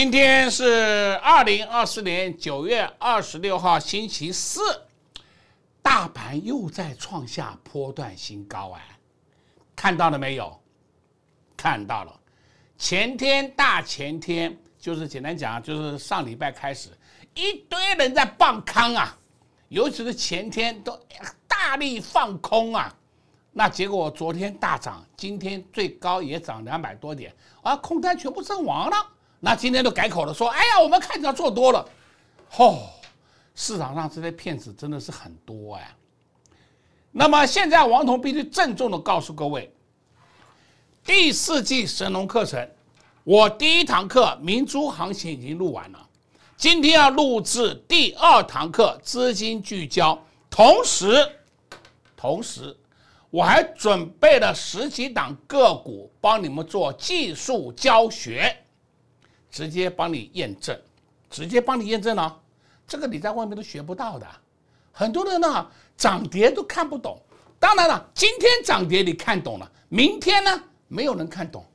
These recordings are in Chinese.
今天是二零二四年九月二十六号星期四，大盘又在创下波段新高啊！看到了没有？看到了。前天大前天，就是简单讲，就是上礼拜开始，一堆人在放坑啊，尤其是前天都大力放空啊，那结果昨天大涨，今天最高也涨两百多点，啊，空单全部阵亡了。那今天都改口了，说：“哎呀，我们看来做多了，吼，市场上这些骗子真的是很多呀。”那么现在王彤必须郑重的告诉各位，第四季神农课程，我第一堂课明珠行情已经录完了，今天要录制第二堂课资金聚焦，同时，同时我还准备了十几档个股帮你们做技术教学。直接帮你验证，直接帮你验证了，这个你在外面都学不到的。很多人呢，涨跌都看不懂。当然了，今天涨跌你看懂了，明天呢，没有人看懂。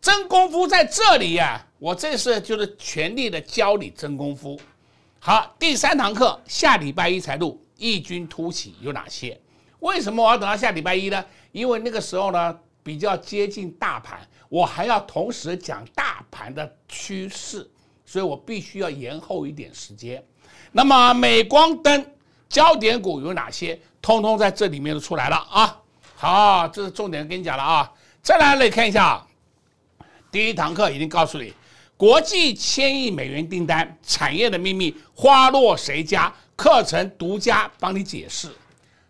真功夫在这里呀！我这次就是全力的教你真功夫。好，第三堂课下礼拜一才录，异军突起有哪些？为什么我要等到下礼拜一呢？因为那个时候呢。比较接近大盘，我还要同时讲大盘的趋势，所以我必须要延后一点时间。那么，镁光灯焦点股有哪些？通通在这里面都出来了啊！好，这是重点，跟你讲了啊！再来来看一下？第一堂课已经告诉你，国际千亿美元订单产业的秘密花落谁家？课程独家帮你解释，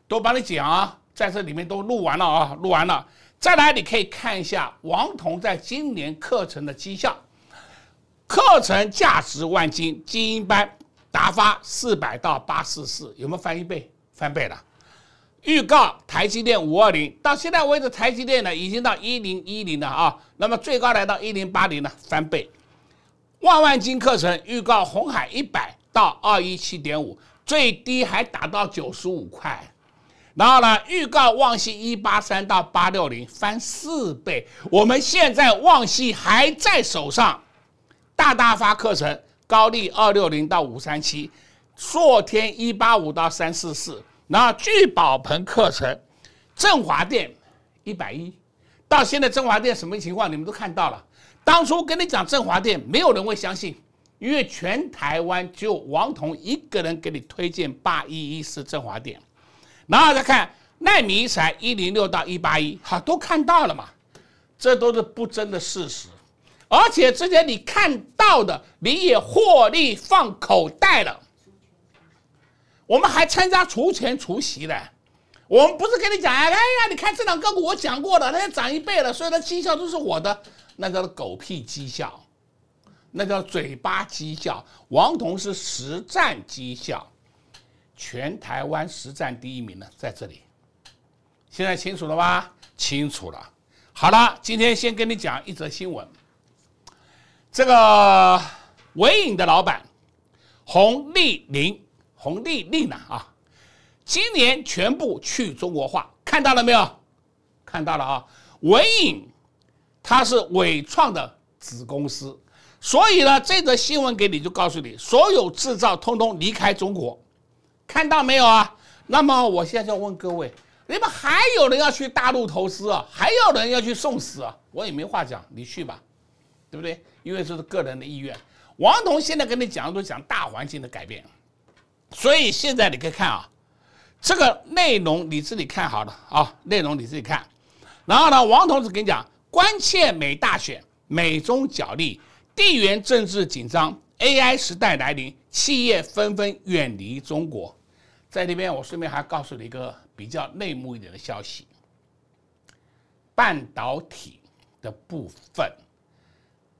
都帮你讲啊，在这里面都录完了啊，录完了。再来，你可以看一下王彤在今年课程的绩效，课程价值万金精英班达发四百到八四四，有没有翻一倍？翻倍了。预告台积电五二零，到现在为止台积电呢已经到一零一零了啊，那么最高来到一零八零呢，翻倍。万万金课程预告红海一百到二一七点五，最低还达到九十五块。然后呢？预告旺西一八三到八六零翻四倍，我们现在旺西还在手上。大大发课程高利二六零到五三七，硕天一八五到三四四。然后聚宝盆课程，振华店一百一，到现在振华店什么情况？你们都看到了。当初跟你讲振华店，没有人会相信，因为全台湾只有王彤一个人给你推荐八一一四振华店。然后再看奈米才一零六到一八一，好都看到了嘛，这都是不争的事实。而且之前你看到的，你也获利放口袋了。我们还参加除权除息的，我们不是跟你讲哎呀，你看这两个股我讲过的，它些涨一倍了，所以绩效都是我的那叫狗屁绩效，那叫嘴巴绩效。王彤是实战绩效。全台湾实战第一名呢，在这里，现在清楚了吧？清楚了。好了，今天先跟你讲一则新闻。这个伟影的老板洪丽玲、洪丽丽呢啊，今年全部去中国化，看到了没有？看到了啊。伟影它是伟创的子公司，所以呢，这则新闻给你就告诉你，所有制造通通离开中国。看到没有啊？那么我现在要问各位，你们还有人要去大陆投资啊？还有人要去送死啊？我也没话讲，你去吧，对不对？因为这是个人的意愿。王彤现在跟你讲的都讲大环境的改变，所以现在你可以看啊，这个内容你自己看好了啊，内容你自己看。然后呢，王同志跟你讲，关切美大选、美中角力、地缘政治紧张、AI 时代来临。企业纷纷远离中国，在那边我顺便还告诉你一个比较内幕一点的消息：半导体的部分，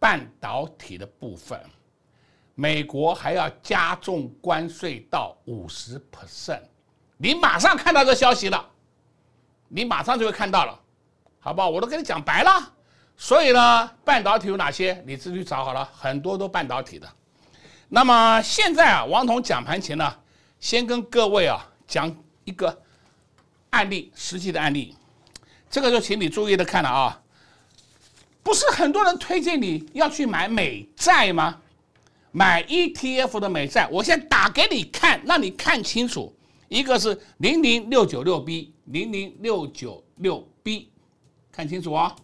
半导体的部分，美国还要加重关税到五十 percent。你马上看到这消息了，你马上就会看到了，好不好？我都跟你讲白了。所以呢，半导体有哪些？你自己找好了，很多都半导体的。那么现在啊，王彤讲盘前呢，先跟各位啊讲一个案例，实际的案例，这个就请你注意的看了啊，不是很多人推荐你要去买美债吗？买 ETF 的美债，我先打给你看，让你看清楚，一个是零零六九六 B，零零六九六 B，看清楚啊，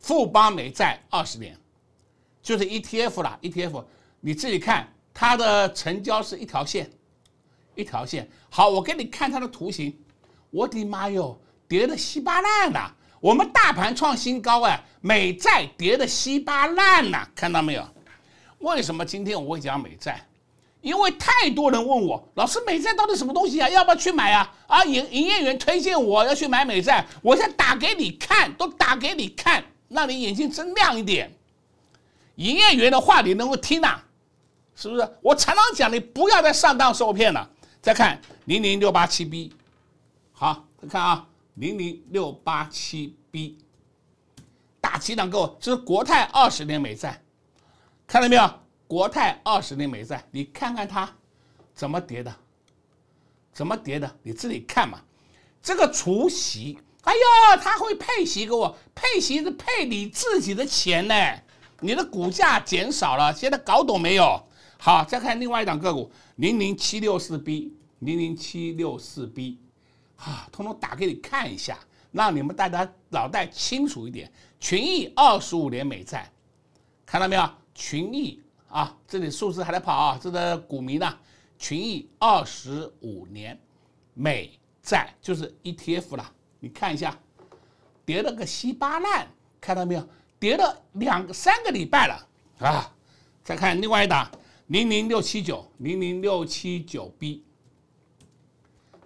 富邦美债二十年，就是 ETF 啦，ETF。你自己看，它的成交是一条线，一条线。好，我给你看它的图形。我的妈哟，跌的稀巴烂呐！我们大盘创新高啊，美债跌的稀巴烂呐，看到没有？为什么今天我会讲美债？因为太多人问我，老师，美债到底什么东西啊？要不要去买啊？啊，营营业员推荐我要去买美债，我先打给你看，都打给你看，让你眼睛睁亮一点。营业员的话你能够听呐？是不是我常常讲你不要再上当受骗了？再看零零六八七 B，好，再看啊，零零六八七 B，大旗档，各位，这是国泰二十年美债，看到没有？国泰二十年美债，你看看它怎么叠的，怎么叠的？你自己看嘛，这个除息，哎呦，他会配息给我，配息是配你自己的钱呢，你的股价减少了，现在搞懂没有？好，再看另外一档个股，零零七六四 B，零零七六四 B，啊，通通打给你看一下，让你们大家脑袋清楚一点。群益二十五年美债，看到没有？群益啊，这里数字还在跑啊，这个股民呢，群益二十五年美债就是 ETF 了，你看一下，跌了个稀巴烂，看到没有？跌了两三个礼拜了啊。再看另外一档。零零六七九零零六七九 B，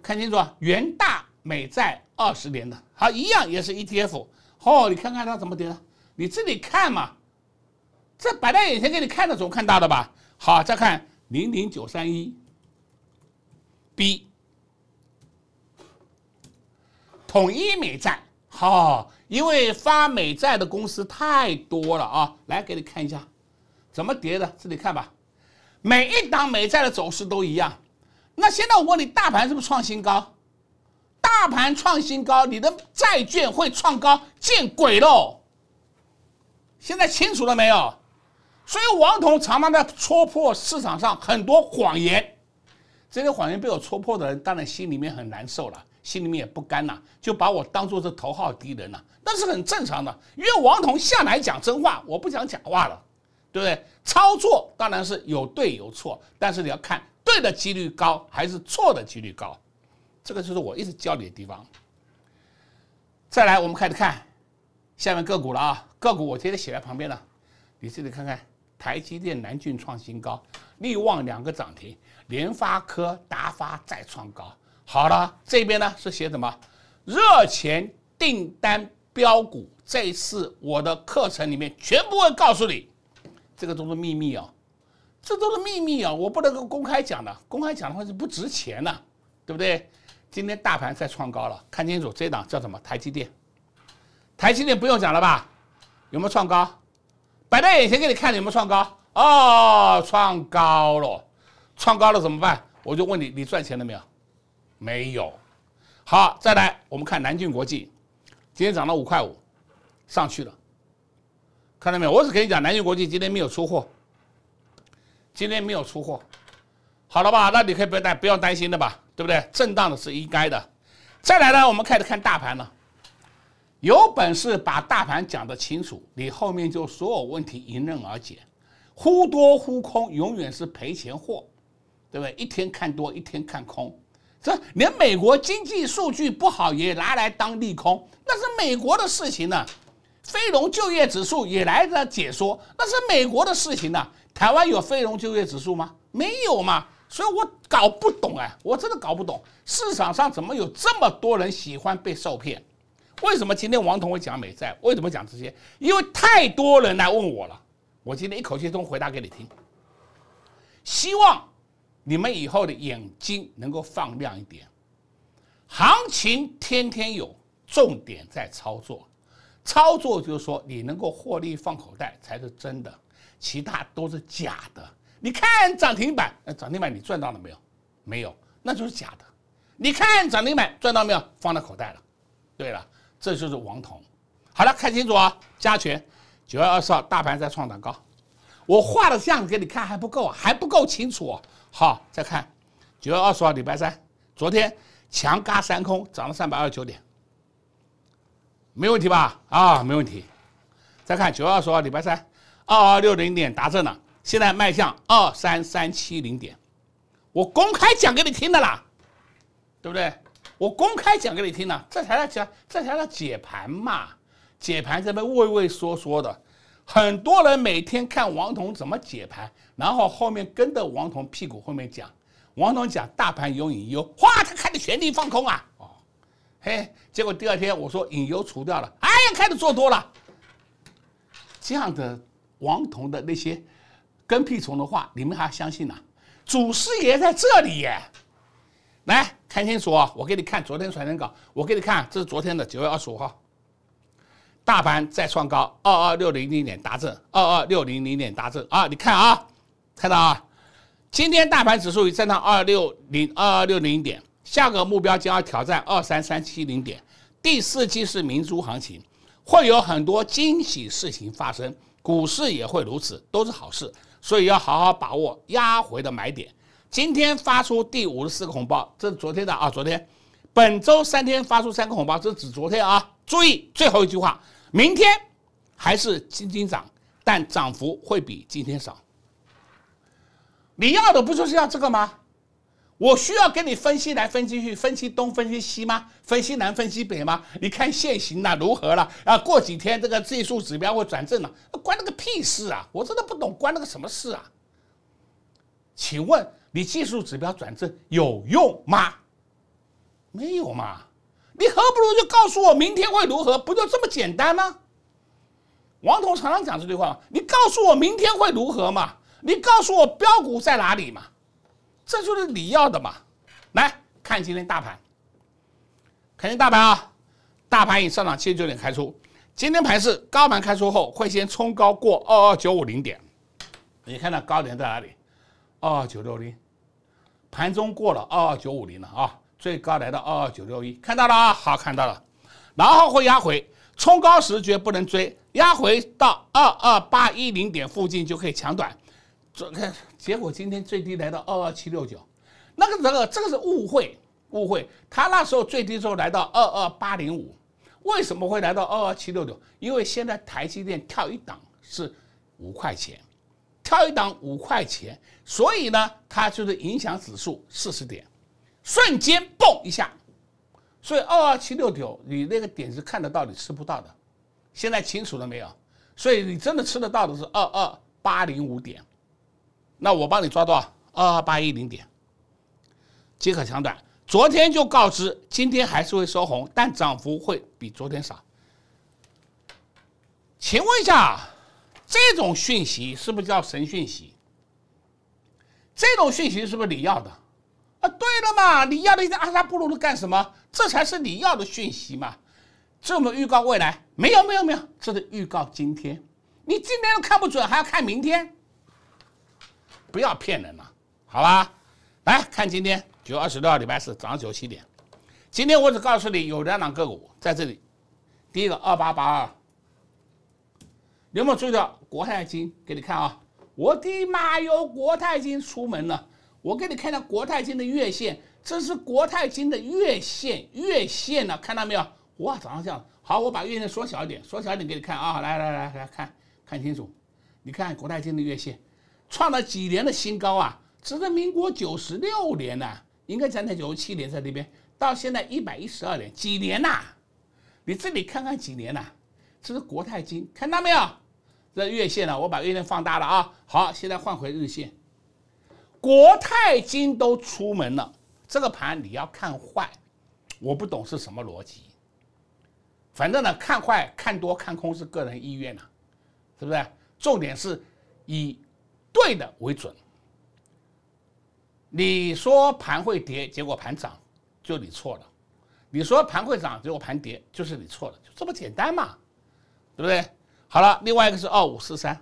看清楚啊，元大美债二十年的，好，一样也是 ETF。哦，你看看它怎么叠的，你自己看嘛，这摆在眼前给你看的时候看到的吧。好，再看零零九三一 B，统一美债。好，因为发美债的公司太多了啊，来给你看一下怎么叠的，自己看吧。每一档美债的走势都一样，那现在我问你，大盘是不是创新高？大盘创新高，你的债券会创高？见鬼喽！现在清楚了没有？所以王彤常常在戳破市场上很多谎言，这些谎言被我戳破的人，当然心里面很难受了，心里面也不甘呐，就把我当做是头号敌人了。那是很正常的，因为王彤向来讲真话，我不讲假话了。对不对？操作当然是有对有错，但是你要看对的几率高还是错的几率高，这个就是我一直教你的地方。再来，我们开始看下面个股了啊，个股我今天写在旁边了，你自己看看。台积电、南郡创新高，力旺两个涨停，联发科、达发再创高。好了，这边呢是写什么？热钱订单标股，这次我的课程里面全部会告诉你。这个都是秘密哦，这都是秘密哦，我不能够公开讲的，公开讲的话就不值钱的，对不对？今天大盘再创高了，看清楚这档叫什么？台积电，台积电不用讲了吧？有没有创高？摆在眼前给你看，有没有创高？哦，创高了，创高了怎么办？我就问你，你赚钱了没有？没有。好，再来，我们看南郡国际，今天涨了五块五，上去了。看到没有？我只跟你讲，南讯国际今天没有出货，今天没有出货，好了吧？那你可以不要担，不要担心的吧，对不对？震荡的是应该的。再来呢，我们开始看大盘了。有本事把大盘讲得清楚，你后面就所有问题迎刃而解。忽多忽空，永远是赔钱货，对不对？一天看多，一天看空，这连美国经济数据不好也拿来当利空，那是美国的事情呢。非农就业指数也来这解说，那是美国的事情呢。台湾有非农就业指数吗？没有嘛，所以我搞不懂哎，我真的搞不懂，市场上怎么有这么多人喜欢被受骗？为什么今天王彤会讲美债？为什么讲这些？因为太多人来问我了，我今天一口气都回答给你听。希望你们以后的眼睛能够放亮一点，行情天天有，重点在操作。操作就是说，你能够获利放口袋才是真的，其他都是假的。你看涨停板，哎，涨停板你赚到了没有？没有，那就是假的。你看涨停板赚到没有？放到口袋了。对了，这就是王彤。好了，看清楚啊，加权九月二十号大盘再创短高。我画的像给你看还不够，还不够清楚。好，再看九月二十号礼拜三，昨天强嘎三空涨了三百二十九点。没问题吧？啊，没问题。再看九月十二礼拜三，二二六零点达阵了，现在迈向二三三七零点。我公开讲给你听的啦，对不对？我公开讲给你听的，这才叫解，这才叫解盘嘛。解盘这边畏畏缩缩的，很多人每天看王彤怎么解盘，然后后面跟着王彤屁股后面讲。王彤讲大盘有隐忧，哗，他看的全力放空啊。嘿，结果第二天我说引诱除掉了，哎呀，开始做多了。这样的王童的那些跟屁虫的话，你们还相信呢？祖师爷在这里耶，来看清楚，啊，我给你看昨天传真稿，我给你看，这是昨天的九月二十五号，大盘再创高二二六零零点大震，二二六零零点大震啊！你看啊，看到啊，今天大盘指数已站到二六零二二六零点。下个目标将要挑战二三三七零点，第四季是明珠行情，会有很多惊喜事情发生，股市也会如此，都是好事，所以要好好把握压回的买点。今天发出第五十四个红包，这是昨天的啊，昨天本周三天发出三个红包，这是指昨天啊。注意最后一句话，明天还是轻轻涨，但涨幅会比今天少。你要的不就是要这个吗？我需要跟你分析来分析去，分析东分析西吗？分析南分析北吗？你看现行了如何了？啊，过几天这个技术指标会转正了，关那个屁事啊！我真的不懂关那个什么事啊？请问你技术指标转正有用吗？没有嘛？你何不如就告诉我明天会如何，不就这么简单吗？王彤常常讲这句话：你告诉我明天会如何嘛？你告诉我标股在哪里嘛？这就是你要的嘛！来看今天大盘，看今大盘啊，大盘已上涨七十九点，开出。今天盘是高盘开出后会先冲高过二二九五零点，你看到高点在哪里？二二九六零，盘中过了二二九五零了啊，最高来到二二九六一，看到了啊，好看到了。然后会压回，冲高时绝不能追，压回到二二八一零点附近就可以抢短，左看。结果今天最低来到二二七六九，那个那个这个是误会，误会。他那时候最低时候来到二二八零五，为什么会来到二二七六九？因为现在台积电跳一档是五块钱，跳一档五块钱，所以呢，它就是影响指数四十点，瞬间蹦一下。所以二二七六九，你那个点是看得到，你吃不到的。现在清楚了没有？所以你真的吃得到的是二二八零五点。那我帮你抓多少？二二八一零点，即可抢短。昨天就告知，今天还是会收红，但涨幅会比昨天少。请问一下，这种讯息是不是叫神讯息？这种讯息是不是你要的？啊，对了嘛，你要的阿萨布鲁的干什么？这才是你要的讯息嘛？这么预告未来？没有没有没有，这是预告今天。你今天都看不准，还要看明天？不要骗人了，好吧？来看今天九月二十六号，礼拜四早上九七点。今天我只告诉你有两档个股在这里。第一个二八八二，有没有注意到国泰金？给你看啊！我的妈，哟，国泰金出门了！我给你看到国泰金的月线，这是国泰金的月线，月线呢，看到没有？哇，早上这样。好，我把月线缩小一点，缩小一点给你看啊！来来来，来看看清楚。你看国泰金的月线。创了几年的新高啊！值得民国九十六年呢，应该讲在九十七年在那边，到现在一百一十二年，几年呐？你这里看看几年呐？这是国泰金，看到没有？这月线呢？我把月线放大了啊。好，现在换回日线，国泰金都出门了，这个盘你要看坏，我不懂是什么逻辑。反正呢，看坏、看多、看空是个人意愿呐，是不是？重点是以对的为准，你说盘会跌，结果盘涨，就你错了；你说盘会涨，结果盘跌，就是你错了，就这么简单嘛，对不对？好了，另外一个是二五四三，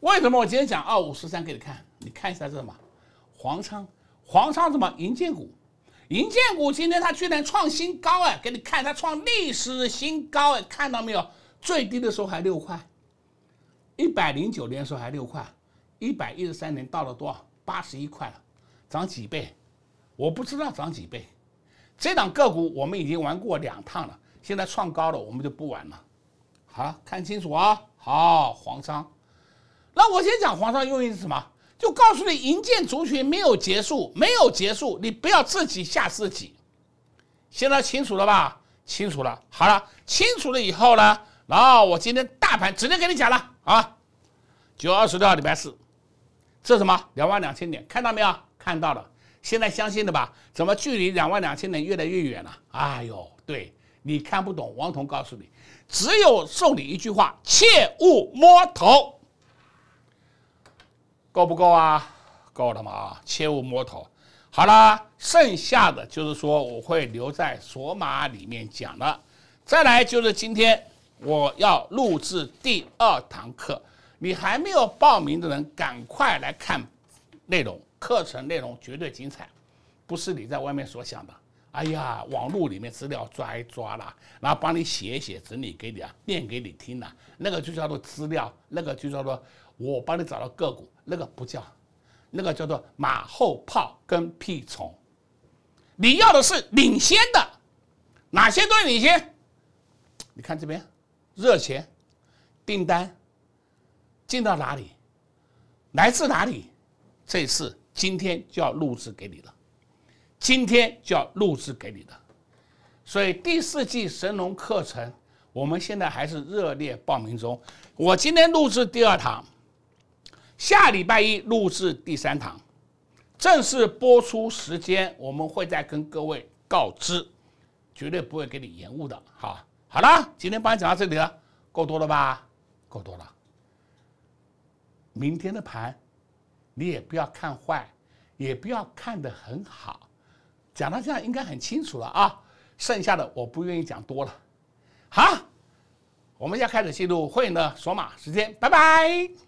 为什么我今天讲二五四三给你看？你看一下这什么？黄昌，黄昌什么银建股？银建股今天它居然创新高哎，给你看它创历史新高哎，看到没有？最低的时候还六块，一百零九时候还六块。一百一十三年到了多少？八十一块了，涨几倍？我不知道涨几倍。这档个股我们已经玩过两趟了，现在创高了，我们就不玩了。好，看清楚啊！好，黄章。那我先讲黄章用意是什么？就告诉你，银建族群没有结束，没有结束，你不要自己吓自己。现在清楚了吧？清楚了。好了，清楚了以后呢？然后我今天大盘直接给你讲了啊，九月二十六号，礼拜四。这什么？两万两千点，看到没有？看到了。现在相信的吧？怎么距离两万两千点越来越远了？哎呦，对你看不懂，王彤告诉你，只有送你一句话：切勿摸头。够不够啊？够了吗？啊，切勿摸头。好了，剩下的就是说我会留在索马里面讲了。再来就是今天我要录制第二堂课。你还没有报名的人，赶快来看内容，课程内容绝对精彩，不是你在外面所想的。哎呀，网络里面资料抓一抓啦，然后帮你写一写，整理给你啊，念给你听啊，那个就叫做资料，那个就叫做我帮你找到个股，那个不叫，那个叫做马后炮跟屁虫。你要的是领先的，哪些都是领先？你看这边，热钱，订单。进到哪里，来自哪里？这次今天就要录制给你了，今天就要录制给你的。所以第四季神龙课程，我们现在还是热烈报名中。我今天录制第二堂，下礼拜一录制第三堂，正式播出时间我们会再跟各位告知，绝对不会给你延误的。好，好了，今天帮你讲到这里了，够多了吧？够多了。明天的盘，你也不要看坏，也不要看得很好。讲到这样，应该很清楚了啊！剩下的我不愿意讲多了。好，我们要开始进入会议的索马时间，拜拜。